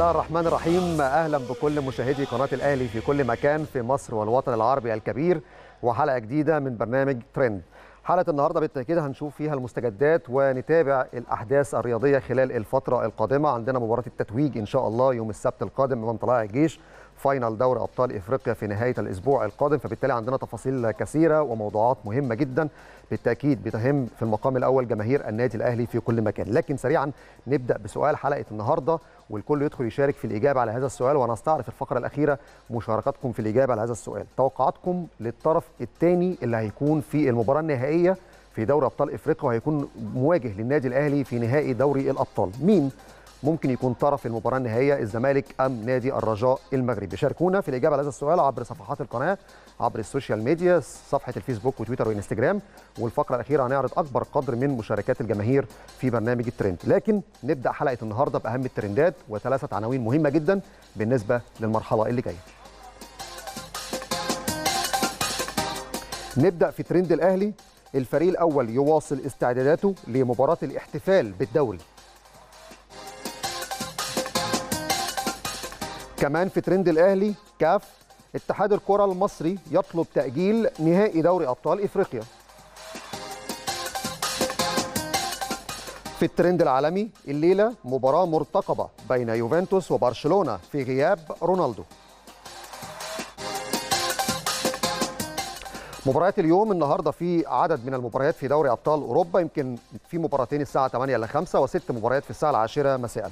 الله الرحمن الرحيم اهلا بكل مشاهدي قناه الاهلي في كل مكان في مصر والوطن العربي الكبير وحلقه جديده من برنامج ترند حلقه النهارده بالتاكيد هنشوف فيها المستجدات ونتابع الاحداث الرياضيه خلال الفتره القادمه عندنا مباراه التتويج ان شاء الله يوم السبت القادم امام طلائع الجيش فاينل دوري ابطال افريقيا في نهايه الاسبوع القادم فبالتالي عندنا تفاصيل كثيره وموضوعات مهمه جدا بالتاكيد بتهم في المقام الاول جماهير النادي الاهلي في كل مكان لكن سريعا نبدا بسؤال حلقه النهارده والكل يدخل يشارك في الإجابة على هذا السؤال ونستعرف الفقرة الأخيرة مشاركاتكم في الإجابة على هذا السؤال توقعاتكم للطرف الثاني اللي هيكون في المباراة النهائية في دوري أبطال إفريقيا وهيكون مواجه للنادي الأهلي في نهائي دوري الأبطال مين ممكن يكون طرف المباراه النهائيه الزمالك ام نادي الرجاء المغربي شاركونا في الاجابه على هذا السؤال عبر صفحات القناه عبر السوشيال ميديا صفحه الفيسبوك وتويتر وانستجرام والفقره الاخيره هنعرض اكبر قدر من مشاركات الجماهير في برنامج الترند لكن نبدا حلقه النهارده باهم الترندات وثلاثه عناوين مهمه جدا بالنسبه للمرحله اللي جايه نبدا في ترند الاهلي الفريق الاول يواصل استعداداته لمباراه الاحتفال بالدوري كمان في ترند الاهلي كاف اتحاد الكره المصري يطلب تاجيل نهائي دوري ابطال افريقيا في الترند العالمي الليله مباراه مرتقبه بين يوفنتوس وبرشلونه في غياب رونالدو مباريات اليوم النهارده في عدد من المباريات في دوري ابطال اوروبا يمكن في مباراتين الساعه 8 الا 5 وست مباريات في الساعه العاشرة مساء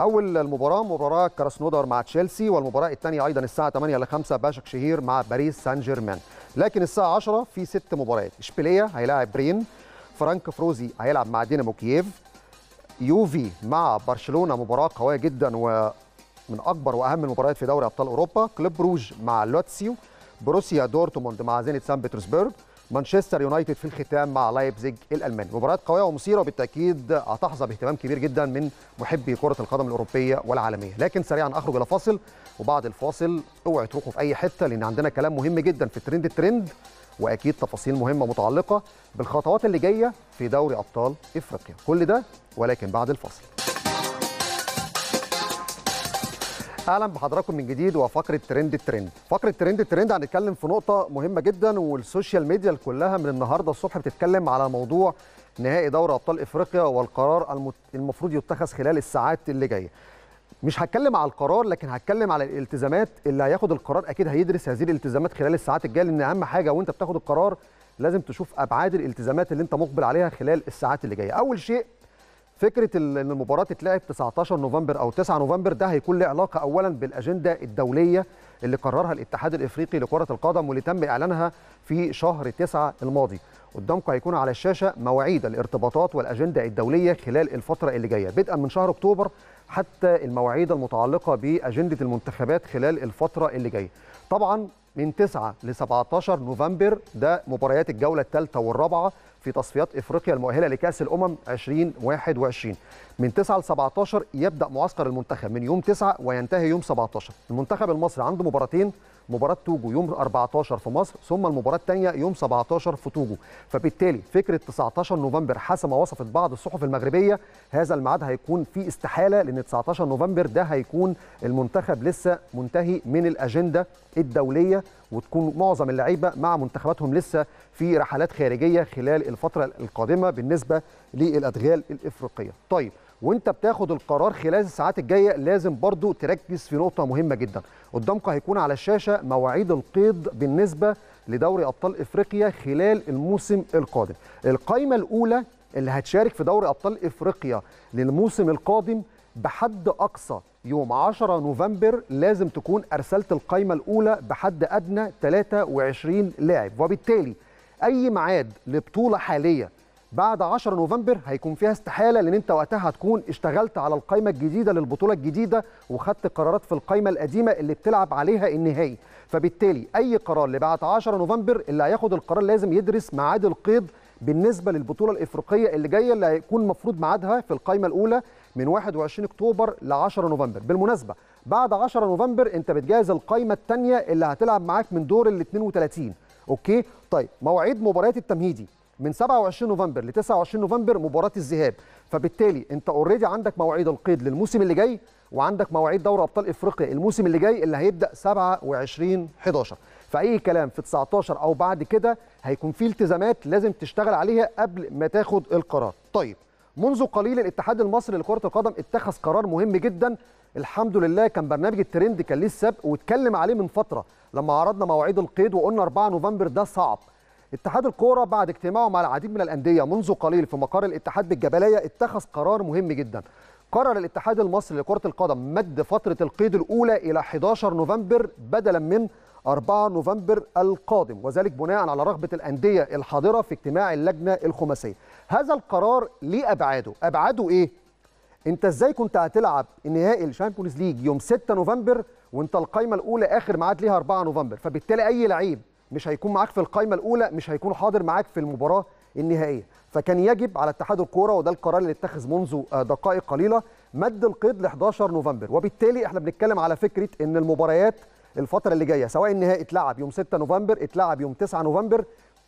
اول المباراه مباراه كراسنودار مع تشيلسي والمباراه الثانيه ايضا الساعه 8 الا 5 باشك شهير مع باريس سان جيرمان لكن الساعه 10 في ست مباريات اشبيليه هيلاعب برين فرانك فروزي هيلعب مع دينامو كييف يوفي مع برشلونه مباراه قويه جدا ومن اكبر واهم المباريات في دوري ابطال اوروبا كلوب روج مع لوتسيو بروسيا دورتموند مع زينت سان بطرسبرغ مانشستر يونايتد في الختام مع لايبزيج الالماني مباريات قويه ومثيره وبالتاكيد هتحظى باهتمام كبير جدا من محبي كره القدم الاوروبيه والعالميه لكن سريعا اخرج الى فاصل وبعد الفاصل اوعوا تروحوا في اي حته لان عندنا كلام مهم جدا في ترند الترند واكيد تفاصيل مهمه متعلقه بالخطوات اللي جايه في دوري ابطال افريقيا كل ده ولكن بعد الفاصل اهلا بحضراتكم من جديد وفقره ترند الترند فقره ترند الترند هنتكلم في نقطه مهمه جدا والسوشيال ميديا كلها من النهارده الصبح بتتكلم على موضوع نهائي دوري ابطال افريقيا والقرار المفروض يتخذ خلال الساعات اللي جايه مش هتكلم على القرار لكن هتكلم على الالتزامات اللي هياخد القرار اكيد هيدرس هذه الالتزامات خلال الساعات الجايه لان اهم حاجه وانت بتاخد القرار لازم تشوف ابعاد الالتزامات اللي انت مقبل عليها خلال الساعات اللي جايه اول شيء فكره ان المباراه تتلعب 19 نوفمبر او 9 نوفمبر ده هيكون له علاقه اولا بالاجنده الدوليه اللي قررها الاتحاد الافريقي لكره القدم واللي تم اعلانها في شهر 9 الماضي قدامكم هيكون على الشاشه مواعيد الارتباطات والاجنده الدوليه خلال الفتره اللي جايه بدءا من شهر اكتوبر حتى المواعيد المتعلقه باجنده المنتخبات خلال الفتره اللي جايه طبعا من 9 ل 17 نوفمبر ده مباريات الجوله الثالثه والرابعه في تصفيات افريقيا المؤهله لكاس الامم 2021 من 9 ل 17 يبدا معسكر المنتخب من يوم 9 وينتهي يوم 17 المنتخب المصري عنده مباراتين مباراه توجو يوم 14 في مصر ثم المباراه الثانيه يوم 17 في توجو فبالتالي فكره 19 نوفمبر حسب ما وصفت بعض الصحف المغربيه هذا الميعاد هيكون فيه استحاله لان 19 نوفمبر ده هيكون المنتخب لسه منتهي من الاجنده الدوليه وتكون معظم اللعيبه مع منتخباتهم لسه في رحلات خارجيه خلال الفتره القادمه بالنسبه للادغال الافريقيه طيب وانت بتاخد القرار خلال الساعات الجايه لازم برضو تركز في نقطه مهمه جدا قدامك هيكون على الشاشه مواعيد القيد بالنسبه لدوري ابطال افريقيا خلال الموسم القادم القائمه الاولى اللي هتشارك في دوري ابطال افريقيا للموسم القادم بحد اقصى يوم 10 نوفمبر لازم تكون ارسلت القائمه الاولى بحد ادنى 23 لاعب وبالتالي اي ميعاد لبطوله حاليه بعد 10 نوفمبر هيكون فيها استحاله لان انت وقتها هتكون اشتغلت على القائمه الجديده للبطوله الجديده وخدت قرارات في القائمه القديمه اللي بتلعب عليها النهائي فبالتالي اي قرار اللي بعد 10 نوفمبر اللي هياخد القرار لازم يدرس ميعاد القيد بالنسبه للبطوله الافريقيه اللي جايه اللي هيكون مفروض ميعادها في القائمه الاولى من 21 اكتوبر ل 10 نوفمبر بالمناسبه بعد 10 نوفمبر انت بتجهز القائمه الثانيه اللي هتلعب معاك من دور ال 32 اوكي طيب مواعيد مباريات التمهيدي من 27 نوفمبر ل 29 نوفمبر مباراه الذهاب فبالتالي انت اوريدي عندك مواعيد القيد للموسم اللي جاي وعندك مواعيد دوري ابطال افريقيا الموسم اللي جاي اللي هيبدا 27 11 فاي كلام في 19 او بعد كده هيكون في التزامات لازم تشتغل عليها قبل ما تاخد القرار طيب منذ قليل الاتحاد المصري لكره القدم اتخذ قرار مهم جدا الحمد لله كان برنامج الترند كان ليه السبق واتكلم عليه من فتره لما عرضنا مواعيد القيد وقلنا 4 نوفمبر ده صعب اتحاد الكوره بعد اجتماعه مع العديد من الانديه منذ قليل في مقر الاتحاد بالجبليه اتخذ قرار مهم جدا قرر الاتحاد المصري لكره القدم مد فتره القيد الاولى الى 11 نوفمبر بدلا من 4 نوفمبر القادم وذلك بناء على رغبه الانديه الحاضره في اجتماع اللجنه الخماسيه هذا القرار ليه ابعاده ابعاده ايه انت ازاي كنت هتلعب النهائي الشامبيونز ليج يوم 6 نوفمبر وانت القايمه الاولى اخر ميعاد ليها 4 نوفمبر فبالتالي اي لعيب مش هيكون معاك في القائمه الاولى مش هيكون حاضر معاك في المباراه النهائيه فكان يجب على اتحاد الكوره وده القرار اللي اتخذ منذ آه، دقائق قليله مد القيد ل 11 نوفمبر وبالتالي احنا بنتكلم على فكره ان المباريات الفتره اللي جايه سواء النهائي اتلعب يوم 6 نوفمبر اتلعب يوم 9 نوفمبر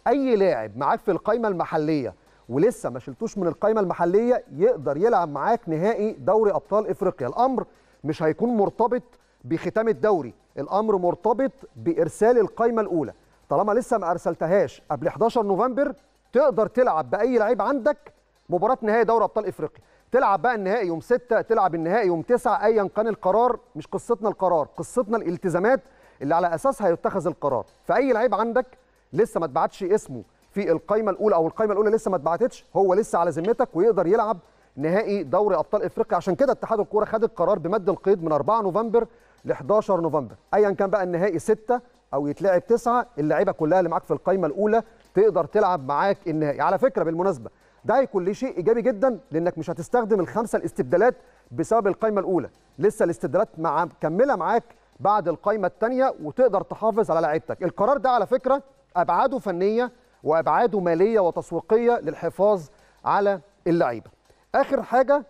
اي لاعب معاك في القائمه المحليه ولسه ما شلتوش من القائمه المحليه يقدر يلعب معاك نهائي دوري ابطال افريقيا الامر مش هيكون مرتبط بختام الدوري الامر مرتبط بارسال القائمه الاولى طالما لسه ما ارسلتهاش قبل 11 نوفمبر تقدر تلعب باي لعيب عندك مباراه نهائي دوري ابطال افريقيا تلعب بقى النهائي يوم 6 تلعب النهائي يوم 9 ايا كان القرار مش قصتنا القرار قصتنا الالتزامات اللي على اساسها يتخذ القرار فاي لعيب عندك لسه ما اتبعتش اسمه في القائمه الاولى او القائمه الاولى لسه ما اتبعتتش هو لسه على ذمتك ويقدر يلعب نهائي دوري ابطال افريقيا عشان كده اتحاد الكوره خد القرار بمد القيد من 4 نوفمبر ل 11 نوفمبر ايا كان بقى النهائي 6 او يتلعب تسعه اللعيبه كلها اللي معاك في القايمه الاولى تقدر تلعب معاك النهائي على فكره بالمناسبه ده هيكون ليه شيء ايجابي جدا لانك مش هتستخدم الخمسه الاستبدالات بسبب القايمه الاولى لسه الاستبدالات مع مكمله معاك بعد القايمه الثانيه وتقدر تحافظ على لعيبتك القرار ده على فكره ابعاده فنيه وابعاده ماليه وتسويقيه للحفاظ على اللعيبه اخر حاجه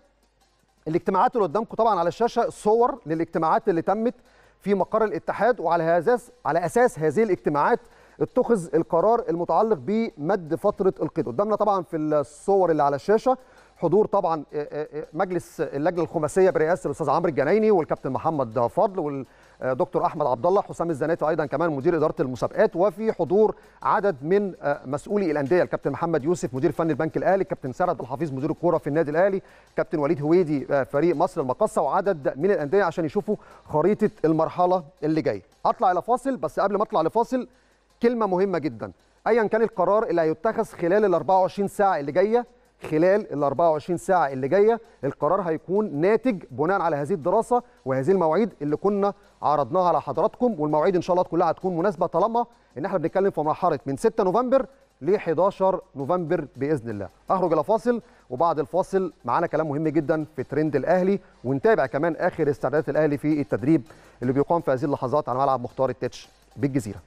الاجتماعات اللي قدامكم طبعا على الشاشه صور للاجتماعات اللي تمت في مقر الاتحاد وعلى هذا على اساس هذه الاجتماعات اتخذ القرار المتعلق بمد فتره القيد قدامنا طبعا في الصور اللي على الشاشه حضور طبعا آه، آه، آه، مجلس اللجنه الخماسيه برئاسه الاستاذ عمرو الجنايني والكابتن محمد فضل والدكتور احمد عبد الله حسام الزناتي ايضا كمان مدير اداره المسابقات وفي حضور عدد من مسؤولي الانديه الكابتن محمد يوسف مدير فني البنك الاهلي الكابتن سعد الحفيظ مدير الكوره في النادي الاهلي الكابتن وليد هويدي فريق مصر المقاصه وعدد من الانديه عشان يشوفوا خريطه المرحله اللي جايه اطلع الى فاصل بس قبل ما اطلع لفاصل كلمه مهمه جدا ايا كان القرار اللي هيتخذ خلال ال 24 ساعه اللي جايه خلال ال 24 ساعه اللي جايه القرار هيكون ناتج بناء على هذه الدراسه وهذه المواعيد اللي كنا عرضناها على حضراتكم والمواعيد ان شاء الله كلها هتكون مناسبه طالما ان احنا بنتكلم في مرحله من 6 نوفمبر ل 11 نوفمبر باذن الله اخرج الى فاصل وبعد الفاصل معانا كلام مهم جدا في ترند الاهلي ونتابع كمان اخر استعدادات الاهلي في التدريب اللي بيقام في هذه اللحظات على ملعب مختار التتش بالجزيره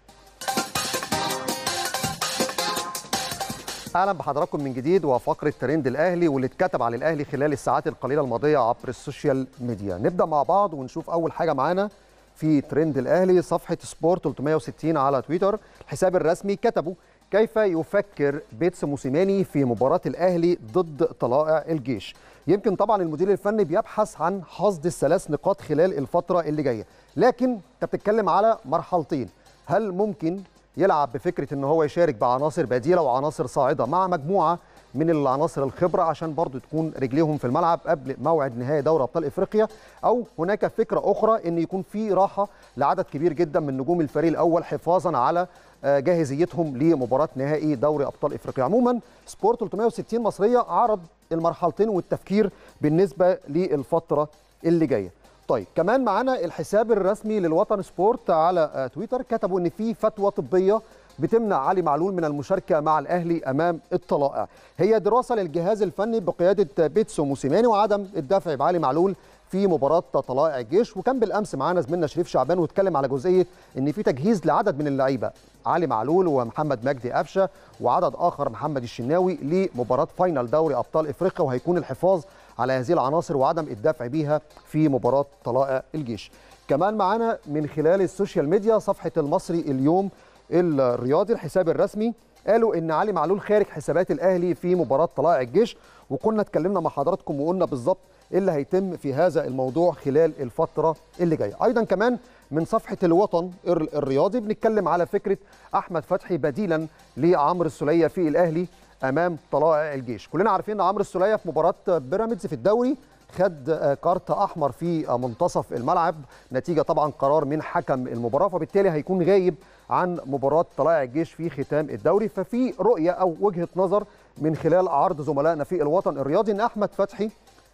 اهلا بحضراتكم من جديد وفقره ترند الاهلي واللي اتكتب على الاهلي خلال الساعات القليله الماضيه عبر السوشيال ميديا نبدا مع بعض ونشوف اول حاجه معانا في ترند الاهلي صفحه سبورت 360 على تويتر الحساب الرسمي كتبوا كيف يفكر بيتس موسيماني في مباراة الأهلي ضد طلائع الجيش يمكن طبعا المدير الفني بيبحث عن حصد الثلاث نقاط خلال الفترة اللي جاية لكن أنت بتتكلم على مرحلتين هل ممكن يلعب بفكره ان هو يشارك بعناصر بديله وعناصر صاعده مع مجموعه من العناصر الخبره عشان برضو تكون رجليهم في الملعب قبل موعد نهائي دوري ابطال افريقيا او هناك فكره اخرى ان يكون في راحه لعدد كبير جدا من نجوم الفريق الاول حفاظا على آه، جاهزيتهم لمباراه نهائي دوري ابطال افريقيا عموما سبورت 360 مصريه عرض المرحلتين والتفكير بالنسبه للفتره اللي جايه طيب كمان معانا الحساب الرسمي للوطن سبورت على آه، تويتر كتبوا ان في فتوى طبيه بتمنع علي معلول من المشاركه مع الاهلي امام الطلائع هي دراسه للجهاز الفني بقياده بيتسو موسيماني وعدم الدفع بعلي معلول في مباراه طلائع الجيش وكان بالامس معانا زميلنا شريف شعبان واتكلم على جزئيه ان في تجهيز لعدد من اللعيبه علي معلول ومحمد مجدي قفشه وعدد اخر محمد الشناوي لمباراه فاينل دوري ابطال افريقيا وهيكون الحفاظ على هذه العناصر وعدم الدفع بيها في مباراه طلائع الجيش كمان معانا من خلال السوشيال ميديا صفحه المصري اليوم الرياضي الحساب الرسمي قالوا ان علي معلول خارج حسابات الاهلي في مباراه طلائع الجيش وكنا اتكلمنا مع حضراتكم وقلنا بالظبط ايه اللي هيتم في هذا الموضوع خلال الفتره اللي جايه ايضا كمان من صفحه الوطن الرياضي بنتكلم على فكره احمد فتحي بديلا لعمرو السوليه في الاهلي امام طلائع الجيش كلنا عارفين ان عمرو السوليه في مباراه بيراميدز في الدوري خد آه، كارت احمر في آه، منتصف الملعب نتيجه طبعا قرار من حكم المباراه فبالتالي هيكون غايب عن مباراه طلائع الجيش في ختام الدوري ففي رؤيه او وجهه نظر من خلال عرض زملائنا في الوطن الرياضي ان احمد فتحي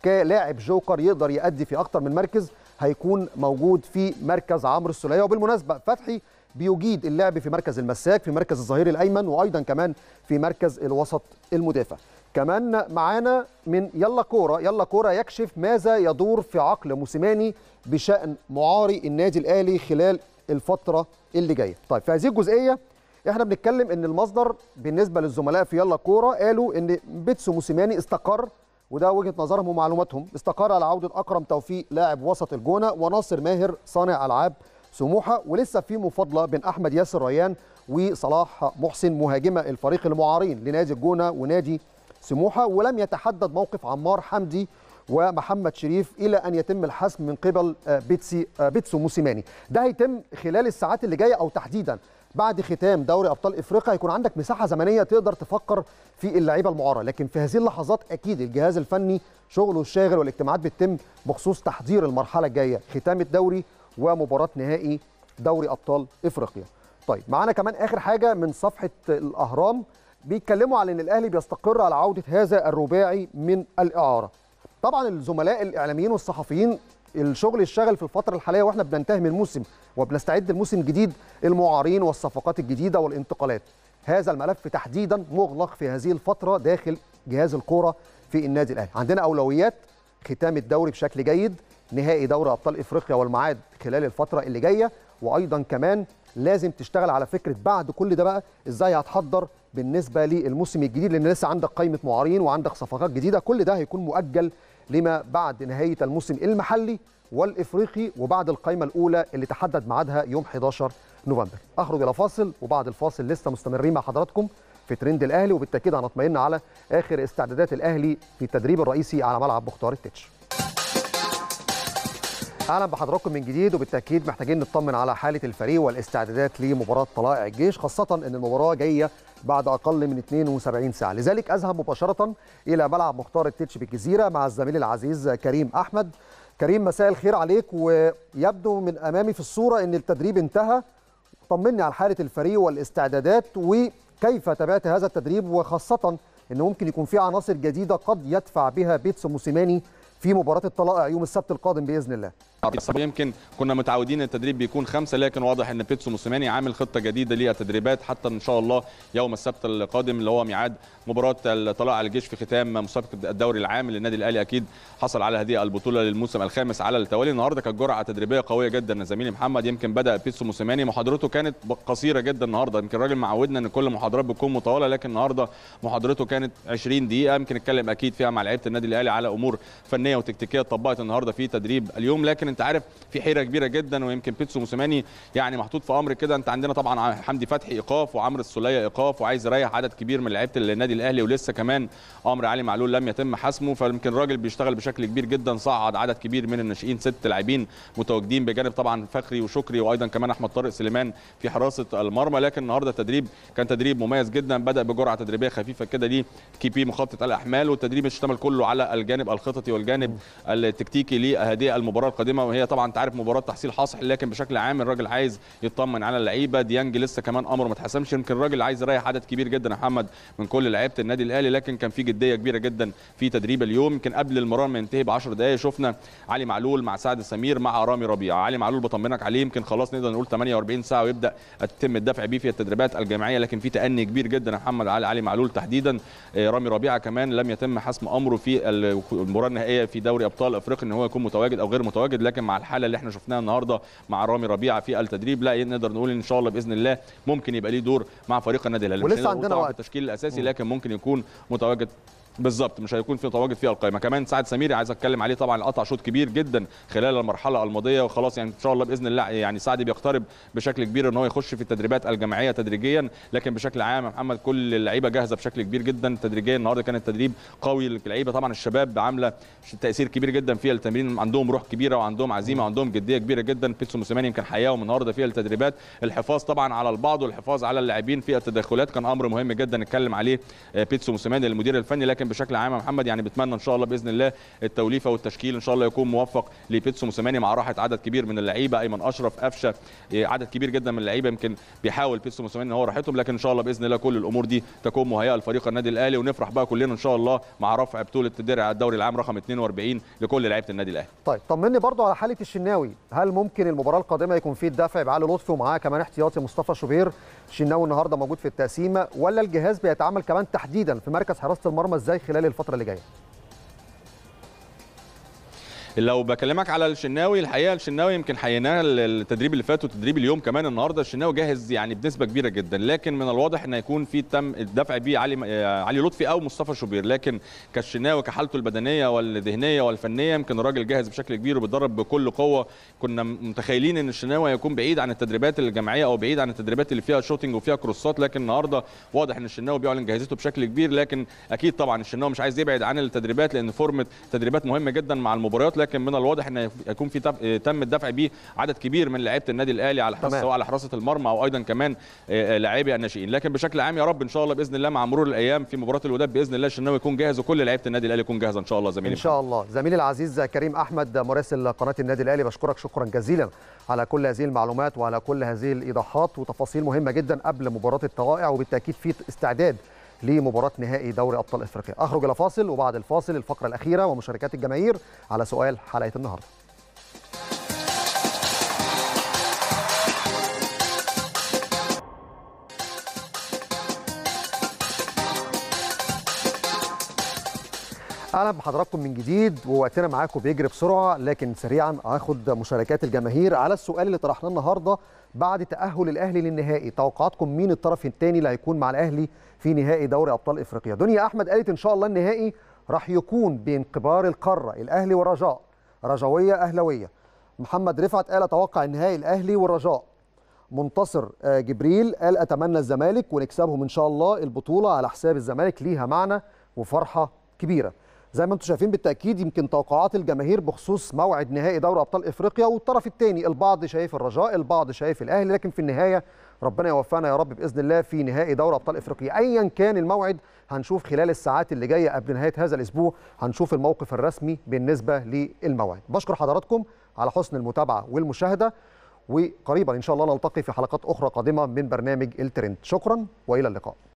كلاعب جوكر يقدر يأدي في اكتر من مركز هيكون موجود في مركز عمرو السوليه وبالمناسبه فتحي بيجيد اللعب في مركز المساك في مركز الظهير الايمن وايضا كمان في مركز الوسط المدافع كمان معانا من يلا كوره يلا كوره يكشف ماذا يدور في عقل موسيماني بشان معاري النادي الاهلي خلال الفتره اللي جايه طيب في هذه الجزئيه احنا بنتكلم ان المصدر بالنسبه للزملاء في يلا كوره قالوا ان بيتسو موسيماني استقر وده وجهه نظرهم ومعلوماتهم استقر على عوده اكرم توفيق لاعب وسط الجونه وناصر ماهر صانع العاب سموحه ولسه في مفاضله بين احمد ياسر ريان وصلاح محسن مهاجمه الفريق المعارين لنادي الجونه ونادي سموحه ولم يتحدد موقف عمار حمدي ومحمد شريف الى ان يتم الحسم من قبل آه، بيتسي آه، بيتسو موسيماني ده هيتم خلال الساعات اللي جايه او تحديدا بعد ختام دوري ابطال افريقيا هيكون عندك مساحه زمنيه تقدر تفكر في اللعيبه المعاره لكن في هذه اللحظات اكيد الجهاز الفني شغله الشاغل والاجتماعات بتتم بخصوص تحضير المرحله الجايه ختام الدوري ومباراه نهائي دوري ابطال افريقيا طيب معانا كمان اخر حاجه من صفحه الاهرام بيتكلموا على ان الاهلي بيستقر على عوده هذا الرباعي من الاعاره طبعا الزملاء الاعلاميين والصحفيين الشغل الشغل في الفتره الحاليه واحنا بننتهي من الموسم وبنستعد لموسم جديد المعارين والصفقات الجديده والانتقالات هذا الملف تحديدا مغلق في هذه الفتره داخل جهاز الكوره في النادي الاهلي عندنا اولويات ختام الدوري بشكل جيد نهائي دوري ابطال افريقيا والمعاد خلال الفتره اللي جايه وايضا كمان لازم تشتغل على فكره بعد كل ده بقى ازاي هتحضر بالنسبه للموسم الجديد لان لسه عندك قائمه معارين وعندك صفقات جديده كل ده هيكون مؤجل لما بعد نهايه الموسم المحلي والافريقي وبعد القائمه الاولى اللي تحدد ميعادها يوم 11 نوفمبر اخرج الى فاصل وبعد الفاصل لسه مستمرين مع حضراتكم في ترند الاهلي وبالتاكيد هنطمئن على اخر استعدادات الاهلي في التدريب الرئيسي على ملعب مختار التتش اهلا بحضراتكم من جديد وبالتاكيد محتاجين نطمن على حاله الفريق والاستعدادات لمباراه طلائع الجيش خاصه ان المباراه جايه بعد اقل من 72 ساعه لذلك اذهب مباشره الى ملعب مختار التتش بالجزيره مع الزميل العزيز كريم احمد كريم مساء الخير عليك ويبدو من امامي في الصوره ان التدريب انتهى طمني على حاله الفريق والاستعدادات وكيف تابعت هذا التدريب وخاصه انه ممكن يكون في عناصر جديده قد يدفع بها بيتسو موسيماني في مباراه الطلائع يوم السبت القادم باذن الله يمكن كنا متعودين التدريب بيكون خمسه لكن واضح ان بيتسو موسيماني عامل خطه جديده للتدريبات حتى ان شاء الله يوم السبت القادم اللي هو ميعاد مباراه الطلاع على الجيش في ختام مسابقه الدوري العام للنادي الاهلي اكيد حصل على هذه البطوله للموسم الخامس على التوالي النهارده كانت جرعه تدريبيه قويه جدا زميلي محمد يمكن بدا بيتسو موسيماني محاضرته كانت قصيره جدا النهارده يمكن الراجل معودنا ان كل محاضرات بتكون مطوله لكن النهارده محاضرته كانت 20 دقيقه يمكن نتكلم اكيد فيها مع لعيبه النادي الاهلي على امور فنيه وتكتيكيه اتطبقت النهارده في تدريب اليوم لكن انت عارف في حيره كبيره جدا ويمكن بيتسو موسيماني يعني محطوط في امر كده انت عندنا طبعا حمدي فتحي ايقاف وعمرو السوليه ايقاف وعايز يريح عدد كبير من لعيبه النادي الاهلي ولسه كمان امر علي معلول لم يتم حسمه فيمكن الراجل بيشتغل بشكل كبير جدا صعد عدد كبير من الناشئين ست لاعبين متواجدين بجانب طبعا فخري وشكري وايضا كمان احمد طارق سليمان في حراسه المرمى لكن النهارده التدريب كان تدريب مميز جدا بدا بجرعه تدريبيه خفيفه كده دي بي مخطط الاحمال والتدريب اشتمل كله على الجانب الخططي والجانب التكتيكي لهذه المباراه القادمه وهي طبعا انت عارف مباراه تحصيل حاصل لكن بشكل عام الراجل عايز يطمن على اللعيبه ديانج لسه كمان امره ما اتحسمش يمكن الراجل عايز يريح عدد كبير جدا يا محمد من كل لعيبه النادي الاهلي لكن كان في جديه كبيره جدا في تدريب اليوم يمكن قبل المران ما ينتهي ب 10 دقائق شفنا علي معلول مع سعد سمير مع رامي ربيعه علي معلول بطمنك عليه يمكن خلاص نقدر نقول 48 ساعه ويبدا يتم الدفع بيه في التدريبات الجماعيه لكن في تأني كبير جدا يا محمد على علي معلول تحديدا آه، رامي ربيعه كمان لم يتم حسم امره في المباراه النهائيه في دوري ابطال افريقيا ان هو يكون متواجد او غير متواجد لكن لكن مع الحاله اللي احنا شفناها النهارده مع رامي ربيعه في التدريب لا نقدر نقول ان شاء الله باذن الله ممكن يبقى ليه دور مع فريق النادي الاهلي ولسه عندنا وقت التشكيل الاساسي لكن ممكن يكون متواجد بالظبط مش هيكون في تواجد في القائمه كمان سعد سميري عايز اتكلم عليه طبعا قطع شوط كبير جدا خلال المرحله الماضيه وخلاص يعني ان شاء الله باذن الله يعني سعد بيقترب بشكل كبير ان هو يخش في التدريبات الجماعيه تدريجيا لكن بشكل عام محمد كل اللعيبه جاهزه بشكل كبير جدا تدريجيا النهارده كان التدريب قوي اللعيبه طبعا الشباب عامله تاثير كبير جدا في التمرين عندهم روح كبيره وعندهم عزيمه وعندهم جديه كبيره جدا بيتسو موسيماني يمكن حياهم النهارده في التدريبات الحفاظ طبعا على البعض والحفاظ على اللاعبين في التدخلات كان امر مهم جدا نتكلم عليه آه، بيتسو موسيماني المدير الفني لكن ولكن بشكل عام يا محمد يعني بتمنى ان شاء الله باذن الله التوليفه والتشكيل ان شاء الله يكون موفق لبيتسو موسيماني مع راحه عدد كبير من اللعيبه ايمن اشرف قفشه إيه، عدد كبير جدا من اللعيبه يمكن بيحاول بيتسو موسيماني ان هو راحتهم لكن ان شاء الله باذن الله كل الامور دي تكون مهيئه لفريق النادي الاهلي ونفرح بقى كلنا ان شاء الله مع رفع بطوله الدرع الدوري العام رقم 42 لكل لعيبه النادي الاهلي طيب طمني برضو على حاله الشناوي هل ممكن المباراه القادمه يكون في الدفع بعلي لطفي ومعاه كمان احتياطي مصطفى شوبير الشناوي النهارده موجود في التقسيمه ولا الجهاز بيتعامل كمان تحديدا في مركز حراسه المرمى ازاي ازاي خلال الفتره اللي جايه لو بكلمك على الشناوي الحقيقه الشناوي يمكن حييناه التدريب اللي فات وتدريب اليوم كمان النهارده الشناوي جاهز يعني بنسبه كبيره جدا لكن من الواضح ان هيكون في تم الدفع بيه علي آه، علي لطفي او مصطفى شوبير لكن كالشناوي كحالته البدنيه والذهنيه والفنيه يمكن الراجل جاهز بشكل كبير وبيتدرب بكل قوه كنا متخيلين ان الشناوي هيكون بعيد عن التدريبات الجماعيه او بعيد عن التدريبات اللي فيها شوتنج وفيها كروسات لكن النهارده واضح ان الشناوي بيعلن جاهزيته بشكل كبير لكن اكيد طبعا الشناوي مش عايز يبعد عن التدريبات لان فورمه تدريبات مهمه جدا مع المباريات لكن من الواضح ان يكون في تم الدفع به عدد كبير من لعيبه النادي الاهلي على حراسه سواء على حراسه المرمى او ايضا كمان آه، آه، لاعبي الناشئين لكن بشكل عام يا رب ان شاء الله باذن الله مع مرور الايام في مباراه الوداد باذن الله الشناوي يكون جاهز وكل لعيبه النادي الاهلي يكون جاهزه ان شاء الله زميلي ان شاء الله زميلي العزيز كريم احمد مراسل قناه النادي الاهلي بشكرك شكرا جزيلا على كل هذه المعلومات وعلى كل هذه الايضاحات وتفاصيل مهمه جدا قبل مباراه الطوائع وبالتاكيد في استعداد لمباراه نهائي دوري ابطال افريقيا اخرج الى فاصل وبعد الفاصل الفقره الاخيره ومشاركات الجماهير على سؤال حلقه النهارده اهلا بحضراتكم من جديد ووقتنا معاكم بيجري بسرعه لكن سريعا هاخد مشاركات الجماهير على السؤال اللي طرحناه النهارده بعد تاهل الاهلي للنهائي توقعاتكم مين الطرف الثاني اللي هيكون مع الاهلي في نهائي دوري ابطال افريقيا دنيا احمد قالت ان شاء الله النهائي راح يكون بين كبار القاره الاهلي والرجاء رجويه اهلاويه محمد رفعت قال اتوقع النهائي الاهلي والرجاء منتصر آه، جبريل قال اتمنى الزمالك ونكسبهم ان شاء الله البطوله على حساب الزمالك ليها معنى وفرحه كبيره زي ما انتم شايفين بالتاكيد يمكن توقعات الجماهير بخصوص موعد نهائي دوري ابطال افريقيا والطرف الثاني البعض شايف الرجاء البعض شايف الاهلي لكن في النهايه ربنا يوفقنا يا رب باذن الله في نهائي دوري ابطال افريقيا ايا كان الموعد هنشوف خلال الساعات اللي جايه قبل نهايه هذا الاسبوع هنشوف الموقف الرسمي بالنسبه للموعد بشكر حضراتكم على حسن المتابعه والمشاهده وقريبا ان شاء الله نلتقي في حلقات اخرى قادمه من برنامج الترند شكرا والى اللقاء